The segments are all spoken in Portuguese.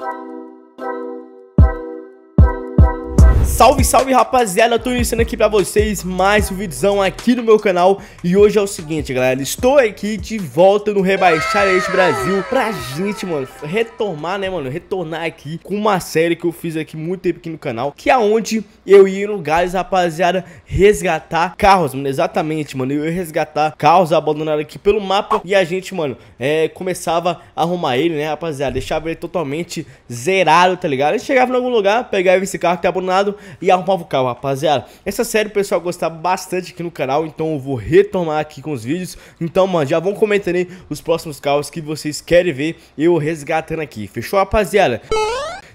you Salve, salve rapaziada, tô iniciando aqui pra vocês mais um vídeozão aqui no meu canal E hoje é o seguinte, galera, estou aqui de volta no Rebaixar este Brasil Pra gente, mano, retomar, né, mano, retornar aqui com uma série que eu fiz aqui muito tempo aqui no canal Que é onde eu ia em lugares, rapaziada, resgatar carros, mano, exatamente, mano Eu ia resgatar carros abandonados aqui pelo mapa E a gente, mano, é, começava a arrumar ele, né, rapaziada Deixava ele totalmente zerado, tá ligado? A gente chegava em algum lugar, pegava esse carro que tá abandonado e arrumava o carro, rapaziada. Essa série o pessoal gostar bastante aqui no canal, então eu vou retomar aqui com os vídeos. Então, mano, já vão comentando aí os próximos carros que vocês querem ver eu resgatando aqui. Fechou, rapaziada?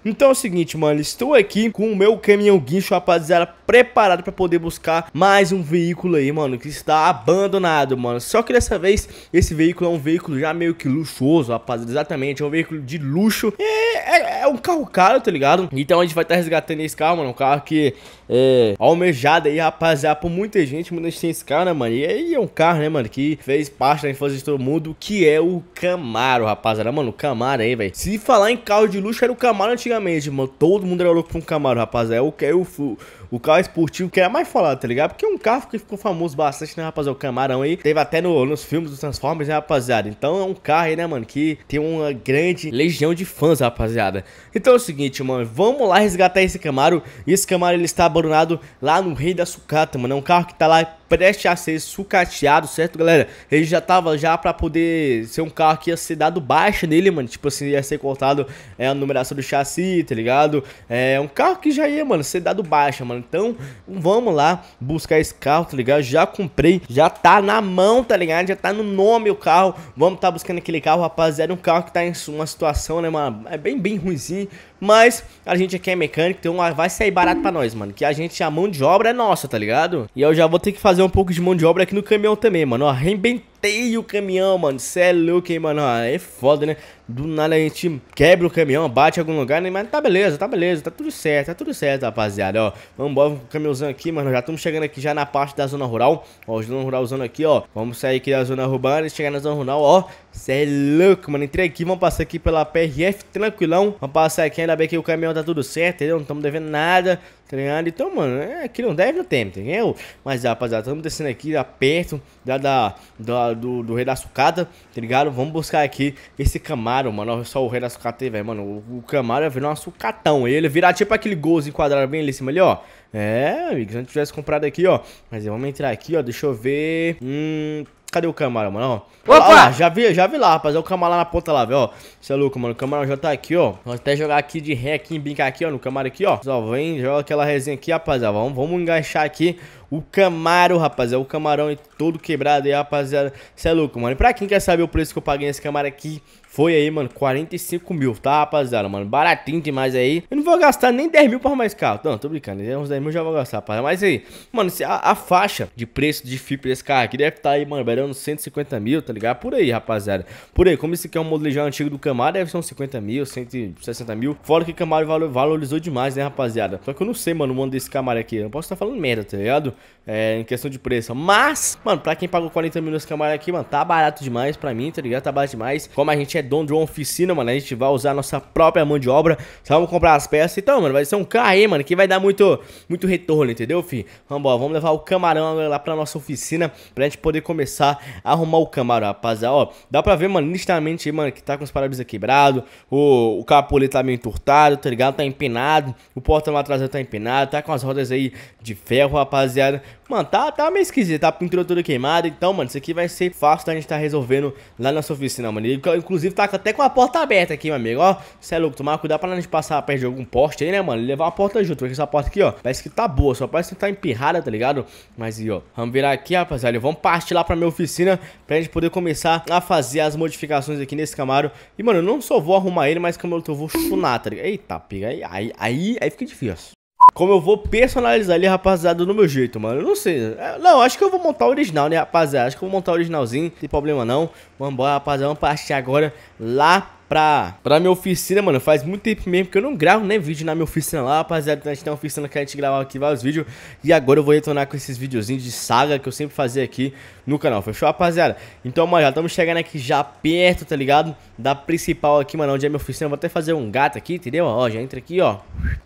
Então é o seguinte, mano, estou aqui com o meu caminhão guincho, rapaziada, preparado para poder buscar mais um veículo aí, mano, que está abandonado, mano. Só que dessa vez, esse veículo é um veículo já meio que luxuoso, rapaziada, exatamente, é um veículo de luxo. É, é, é um carro caro, tá ligado? Então a gente vai estar tá resgatando esse carro, mano, um carro que é almejado aí, rapaziada, por muita gente, muita gente tem esse carro, né, mano? E aí é um carro, né, mano, que fez parte da infância de todo mundo, que é o Camaro, rapaziada, mano, o Camaro aí, velho. Se falar em carro de luxo, era o Camaro antigamente antigamente, mano, todo mundo era louco pra um Camaro, rapaziada. O o, é o, é o carro esportivo que era mais falado, tá ligado? Porque é um carro que ficou famoso bastante, né, rapaziada? É o Camarão aí. Teve até no, nos filmes do Transformers, né, rapaziada? Então é um carro aí, né, mano, que tem uma grande legião de fãs, rapaziada. Então é o seguinte, mano, vamos lá resgatar esse Camaro. Esse Camaro, ele está abandonado lá no Rei da Sucata, mano. É um carro que tá lá preste a ser sucateado, certo, galera? Ele já tava já pra poder ser um carro que ia ser dado baixa nele, mano. Tipo assim, ia ser cortado é, a numeração do chassi, tá ligado? É um carro que já ia, mano, ser dado baixa, mano. Então, vamos lá buscar esse carro, tá ligado? Já comprei, já tá na mão, tá ligado? Já tá no nome o carro. Vamos tá buscando aquele carro, rapaziada. É um carro que tá em uma situação, né, mano? É bem, bem ruimzinho. Mas a gente aqui é mecânico, então vai sair barato pra nós, mano. Que a gente, a mão de obra é nossa, tá ligado? E eu já vou ter que fazer um pouco de mão de obra aqui no caminhão também, mano. Ó, arrebentou rateia o caminhão, mano. Cê é louco, hein, mano. Ah, é foda, né? Do nada a gente quebra o caminhão, bate em algum lugar, né? Mas tá beleza, tá beleza, tá tudo certo, tá tudo certo, rapaziada. Ó, vamos embora com o caminhãozão aqui, mano. Já estamos chegando aqui já na parte da zona rural. Ó, zona usando aqui, ó. Vamos sair aqui da zona urbana e chegar na zona rural, ó. Cê é louco, mano. Entrei aqui, vamos passar aqui pela PRF, tranquilão. Vamos passar aqui, ainda bem que o caminhão tá tudo certo, entendeu? Não estamos devendo nada tá ligado? Então, mano, é que não deve, no tempo entendeu Mas, rapaziada, estamos descendo aqui aperto da, da, da, do, do Rei da Sucata, tá ligado? Vamos buscar aqui esse Camaro, mano. Olha só o Rei da Sucata aí, velho, mano. O, o Camaro é virou um sucatão. Ele virar tipo aquele golzinho quadrado bem ali em cima ali, ó. É, amigo, se eu não tivesse comprado aqui, ó. Mas vamos entrar aqui, ó. Deixa eu ver. Hum. Cadê o Camarão, mano? Ó. Opa! já vi, já vi lá, rapaz. É o Camarão lá na ponta lá, velho. você é louco, mano. O Camarão já tá aqui, ó. Vamos até jogar aqui de ré aqui, em brincar aqui, ó. No Camarão aqui, ó. Só vem, joga aquela resenha aqui, rapaz. Vamos, vamos enganchar aqui o Camaro, rapaziada. É o camarão todo quebrado aí, rapaziada. Cê é louco, mano. E pra quem quer saber o preço que eu paguei nesse Camaro aqui, foi aí, mano, 45 mil, tá, rapaziada, mano? Baratinho demais aí. Eu não vou gastar nem 10 mil pra arrumar esse carro. Não, tô brincando. Né? Uns 10 mil já vou gastar, rapaziada. Mas aí, mano, a, a, faixa de preço de FIP desse carro aqui deve estar tá aí, mano, beirando 150 mil, tá ligado? Por aí, rapaziada. Por aí, como esse aqui é um modelo já antigo do Camaro, deve ser uns 50 mil, 160 mil. Fora que o Camaro valorizou demais, né, rapaziada? Só que eu não sei, mano, o mundo desse Camaro aqui. Eu posso estar tá falando merda, tá ligado? É, em questão de preço. Mas, mano, pra quem pagou 40 mil nesse camarada aqui, mano, tá barato demais pra mim, tá ligado? Tá barato demais. Como a gente é dono de uma oficina, mano, a gente vai usar a nossa própria mão de obra. Só vamos comprar as peças. Então, mano, vai ser um carro aí, mano, que vai dar muito, muito retorno, entendeu, fi? Vambora, vamos levar o camarão lá pra nossa oficina pra gente poder começar a arrumar o camarão, rapaziada. Ó, dá pra ver, mano, nitidamente aí, mano, que tá com os para-brisa quebrado, o, o ali tá meio entortado, tá ligado? Tá empinado, o porta lá atrás tá empinado, tá com as rodas aí de ferro, rapaziada rapaziada. Mano, tá, tá meio esquisito, tá a pintura toda queimada. Então, mano, isso aqui vai ser fácil da gente tá resolvendo lá na nossa oficina, mano. inclusive, tá até com a porta aberta aqui, meu amigo, ó. Você é louco, tomar cuidado pra não gente passar perto de algum poste aí, né, mano? levar uma porta junto, porque essa porta aqui, ó, parece que tá boa, só parece que tá empirrada, tá ligado? Mas e, ó, vamos virar aqui, rapaziada. Vamos partir lá pra minha oficina pra gente poder começar a fazer as modificações aqui nesse Camaro. E, mano, eu não só vou arrumar ele, mas como eu tô, vou chunar, tá ligado? Eita, pega aí, aí, aí, aí fica difícil como eu vou personalizar ele, rapaziada, no meu jeito, mano. Eu não sei. É, não, acho que eu vou montar o original, né, rapaziada? Acho que eu vou montar o originalzinho, não tem problema não. Vamos embora, rapaziada. Vamos partir agora lá pra, pra minha oficina, mano. Faz muito tempo mesmo que eu não gravo, né, vídeo na minha oficina lá, rapaziada. Então, a gente tem uma oficina que a gente gravava aqui vários vídeos. E agora eu vou retornar com esses videozinhos de saga que eu sempre fazia aqui no canal, fechou, rapaziada? Então, mano, já estamos chegando aqui já perto, tá ligado? Da principal aqui, mano, onde é minha oficina. Eu vou até fazer um gato aqui, entendeu? Ó, já entra aqui, ó.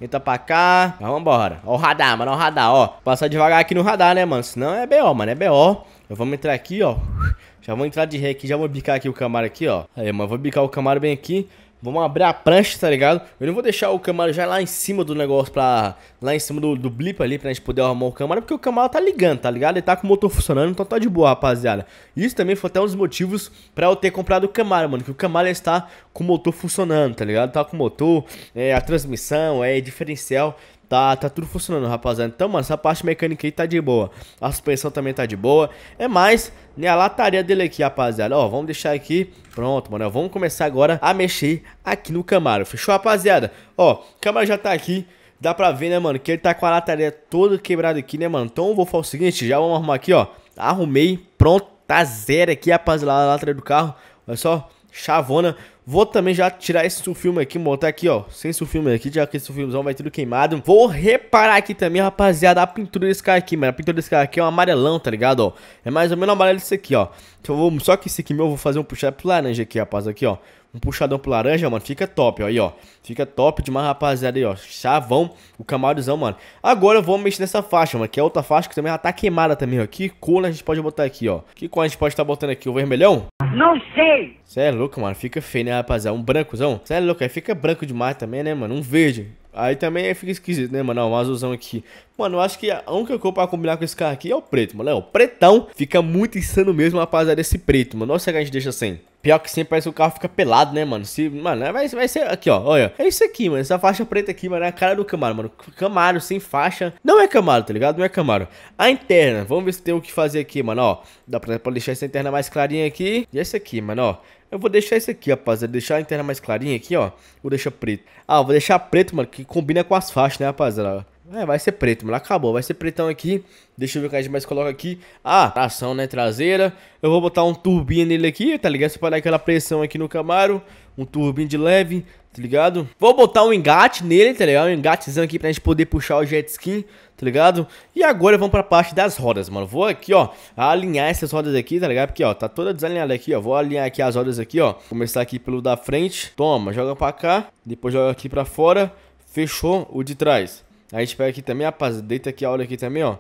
Entra pra cá. Mas vambora. Ó o radar, mano, ó o radar, ó. Passar devagar aqui no radar, né, mano? Senão é BO, mano, é BO. Então, vamos entrar aqui, ó. Já vou entrar de ré aqui, já vou bicar aqui o Camaro aqui, ó. Aí, é, mano, vou bicar o Camaro bem aqui. Vamos abrir a prancha, tá ligado? Eu não vou deixar o Camaro já lá em cima do negócio pra... Lá em cima do, do blip ali pra gente poder arrumar o Camaro Porque o Camaro tá ligando, tá ligado? Ele tá com o motor funcionando, então tá de boa, rapaziada Isso também foi até um dos motivos pra eu ter comprado o Camaro, mano Que o Camaro está com o motor funcionando, tá ligado? Tá com o motor, é, a transmissão, é, diferencial Tá, tá tudo funcionando, rapaziada. Então, mano, essa parte mecânica aí tá de boa. A suspensão também tá de boa. É mais, né, a lataria dele aqui, rapaziada. Ó, vamos deixar aqui. Pronto, mano. vamos começar agora a mexer aqui no Camaro. Fechou, rapaziada? Ó, o Camaro já tá aqui. Dá pra ver, né, mano, que ele tá com a lataria toda quebrada aqui, né, mano? Então, eu vou falar o seguinte, já vamos arrumar aqui, ó. Arrumei, pronto. Tá zero aqui, rapaziada, a lataria do carro. Olha só, chavona. Vou também já tirar esse sulfilme aqui, botar aqui, ó, sem sulfilme aqui, já que esse sulfilmezão vai tudo queimado. Vou reparar aqui também, rapaziada, a pintura desse cara aqui, mano. A pintura desse cara aqui é um amarelão, tá ligado, ó? É mais ou menos amarelo isso aqui, ó. Então, vou, só que esse aqui meu eu vou fazer um puxar pro laranja aqui, rapaz, aqui, ó um puxadão pro laranja, mano, fica top, ó, aí, ó. Fica top demais, rapaziada, aí, ó. Chavão, o camarizão, mano. Agora eu vou mexer nessa faixa, mano, que é outra faixa que também já tá queimada também, ó. Que cor a gente pode botar aqui, ó? Que cor a gente pode estar tá botando aqui? O vermelhão? Não sei. Cê é louco, mano. Fica feio, né, rapaziada? Um brancozão. Cê é louco, aí fica branco demais também, né, mano? Um verde. Aí também fica esquisito, né, mano? Não, um azulzão aqui. Mano, eu acho que a única cor pra combinar com esse carro aqui é o preto, mano. É o pretão. Fica muito insano mesmo, rapaziada, esse preto, mano. Nossa, que a gente deixa sem. Assim. Pior que sempre parece que o carro fica pelado, né, mano? Se, mano, é, vai, vai ser. Aqui, ó. Olha. É isso aqui, mano. Essa faixa preta aqui, mano. É a cara do Camaro, mano. Camaro sem faixa. Não é Camaro, tá ligado? Não é Camaro. A interna. Vamos ver se tem o que fazer aqui, mano. Ó. Dá pra, pra deixar essa interna mais clarinha aqui. E essa aqui, mano, ó. Eu vou deixar isso aqui, rapaziada. Deixar a interna mais clarinha aqui, ó. Vou deixar preto. Ah, vou deixar preto, mano, que combina com as faixas, né, rapaziada? É, vai ser preto, mano. Acabou. Vai ser pretão aqui. Deixa eu ver o que a gente mais coloca aqui. Ah, tração, né? Traseira. Eu vou botar um turbinho nele aqui, tá ligado? Só pra dar aquela pressão aqui no Camaro. Um turbinho de leve, tá ligado? Vou botar um engate nele, tá ligado? Um engatezão aqui pra gente poder puxar o jet skin, tá ligado? E agora vamos pra parte das rodas, mano. Vou aqui, ó, alinhar essas rodas aqui, tá ligado? Porque, ó, tá toda desalinhada aqui, ó. Vou alinhar aqui as rodas aqui, ó. Começar aqui pelo da frente. Toma, joga pra cá. Depois joga aqui pra fora. Fechou o de trás. A gente pega aqui também, rapaz, deita aqui a hora aqui também, ó.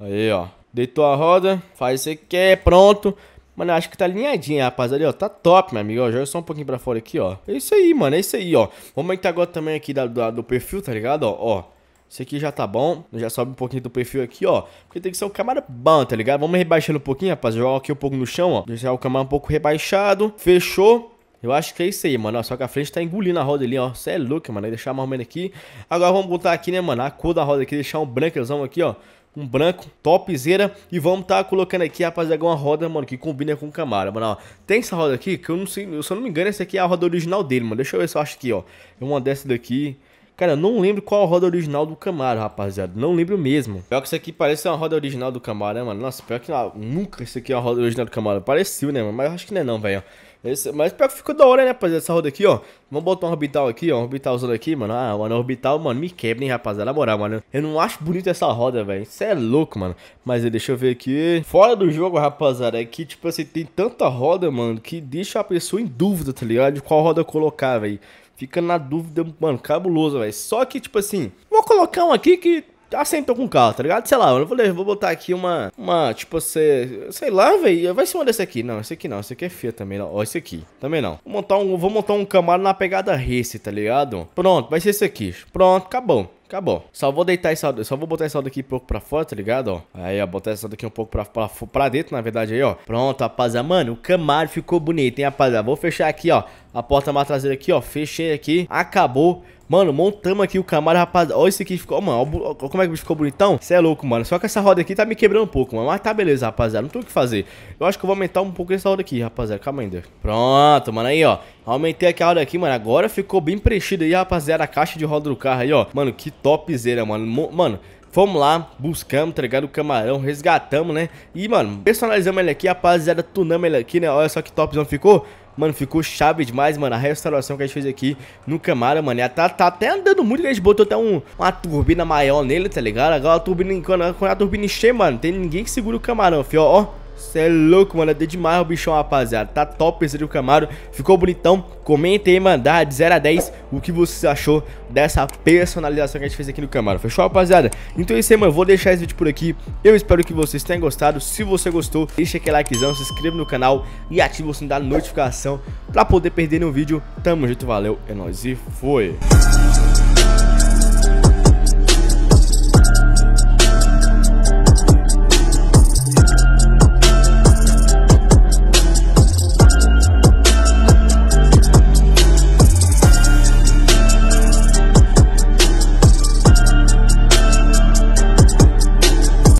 Aí, ó. Deitou a roda, faz o que quer, pronto. Mano, acho que tá alinhadinha, rapaz. Ali, ó, tá top, meu amigo. Ó, joga só um pouquinho pra fora aqui, ó. É isso aí, mano, é isso aí, ó. Vamos aumentar agora também aqui da, da, do perfil, tá ligado? Ó, ó. Isso aqui já tá bom. Já sobe um pouquinho do perfil aqui, ó. Porque tem que ser o um camada bom, tá ligado? Vamos rebaixando um pouquinho, rapaz. Jogar aqui um pouco no chão, ó. Deixar o camada um pouco rebaixado. Fechou. Eu acho que é isso aí, mano. só que a frente tá engolindo a roda ali, ó. Você é louco, mano. deixar mais ou menos aqui. Agora vamos botar aqui, né, mano, a cor da roda aqui. Deixar um branquezão aqui, ó um branco, topzera. E vamos tá colocando aqui, rapaziada, uma roda, mano, que combina com o Camaro, mano, ó. Tem essa roda aqui, que eu não sei, se eu não me engano, essa aqui é a roda original dele, mano. Deixa eu ver se eu acho aqui, ó. É uma dessa daqui. Cara, eu não lembro qual a roda original do Camaro, rapaziada. Não lembro mesmo. Pior que isso aqui parece uma roda original do Camaro, né, mano? Nossa, pior que não, nunca isso aqui é uma roda original do Camaro. Pareceu, né, mano? Mas acho que não é não, velho. Esse, mas pior que ficou da hora, né, rapaziada, essa roda aqui, ó. Vamos botar um orbital aqui, ó. Um orbitalzão aqui, mano. Ah, mano, orbital, mano, me quebra, hein, rapaziada. Na moral, mano. Eu não acho bonito essa roda, velho. Isso é louco, mano. Mas eh, deixa eu ver aqui. Fora do jogo, rapaziada, é que, tipo assim, tem tanta roda, mano, que deixa a pessoa em dúvida, tá ligado? De qual roda colocar, velho. Fica na dúvida, mano, cabuloso, velho. Só que, tipo assim, vou colocar um aqui que assentou com o carro, tá ligado? Sei lá, eu vou, vou botar aqui uma, uma, tipo, você sei lá, velho, vai ser uma desse aqui. Não, esse aqui não, esse aqui é feio também, não. Ó, esse aqui, também não. Vou montar um, vou montar um Camaro na pegada race, tá ligado? Pronto, vai ser esse aqui. Pronto, acabou. Acabou. Só vou deitar esse só vou botar essa daqui aqui um pouco pra fora, tá ligado, ó? Aí, ó, botar essa daqui aqui um pouco pra, pra, pra dentro, na verdade, aí, ó. Pronto, rapaziada. Mano, o Camaro ficou bonito, hein, rapaziada? Vou fechar aqui, ó, a porta mais traseira aqui, ó. Fechei aqui. Acabou. Mano, montamos aqui o Camaro, rapaz. Olha isso aqui, ficou, mano, ó, como é que ficou bonitão. Você é louco, mano. Só que essa roda aqui tá me quebrando um pouco, mano. Mas tá beleza, rapaziada. Não tem o que fazer. Eu acho que eu vou aumentar um pouco essa roda aqui, rapaziada. Calma ainda. Pronto, mano. Aí, ó. Aumentei aquela roda aqui, mano. Agora ficou bem preenchida aí, rapaziada. A caixa de roda do carro aí, ó. Mano, que topzera, mano. Mano, Fomos lá, buscamos, tá ligado? O camarão, resgatamos, né? E, mano, personalizamos ele aqui, rapaziada, tunamos ele aqui, né? Olha só que topzão ficou. Mano, ficou chave demais, mano, a restauração que a gente fez aqui no camarão, mano. tá, tá até andando muito, que a gente botou até um, uma turbina maior nele, tá ligado? Agora a turbina, quando a turbina enche, mano, tem ninguém que segura o Camarão, fio, ó. Cê é louco, mano. É demais o bichão, rapaziada. Tá top esse do Camaro. Ficou bonitão. Comenta aí, mandar de 0 a 10 o que você achou dessa personalização que a gente fez aqui no Camaro. Fechou, rapaziada? Então é isso aí, mano. Vou deixar esse vídeo por aqui. Eu espero que vocês tenham gostado. Se você gostou, deixa aquele likezão, se inscreva no canal e ativa o sininho da notificação pra poder perder nenhum vídeo. Tamo junto, valeu. É nóis e foi.